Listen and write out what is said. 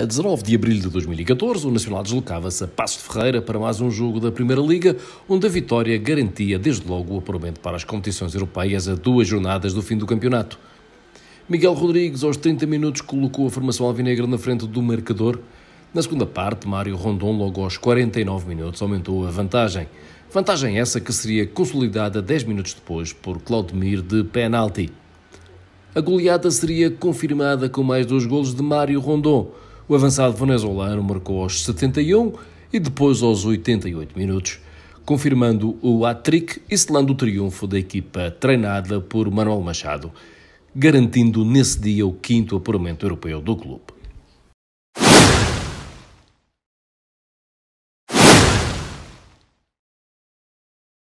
A 19 de abril de 2014, o Nacional deslocava-se a Passo de Ferreira para mais um jogo da Primeira Liga, onde a vitória garantia desde logo o apuramento para as competições europeias a duas jornadas do fim do campeonato. Miguel Rodrigues, aos 30 minutos, colocou a formação alvinegra na frente do marcador. Na segunda parte, Mário Rondon, logo aos 49 minutos, aumentou a vantagem. Vantagem essa que seria consolidada 10 minutos depois por Claudemir de penalti. A goleada seria confirmada com mais dois golos de Mário Rondon. O avançado venezuelano marcou aos 71 e depois aos 88 minutos, confirmando o hat-trick e selando o triunfo da equipa treinada por Manuel Machado, garantindo nesse dia o quinto apuramento europeu do clube.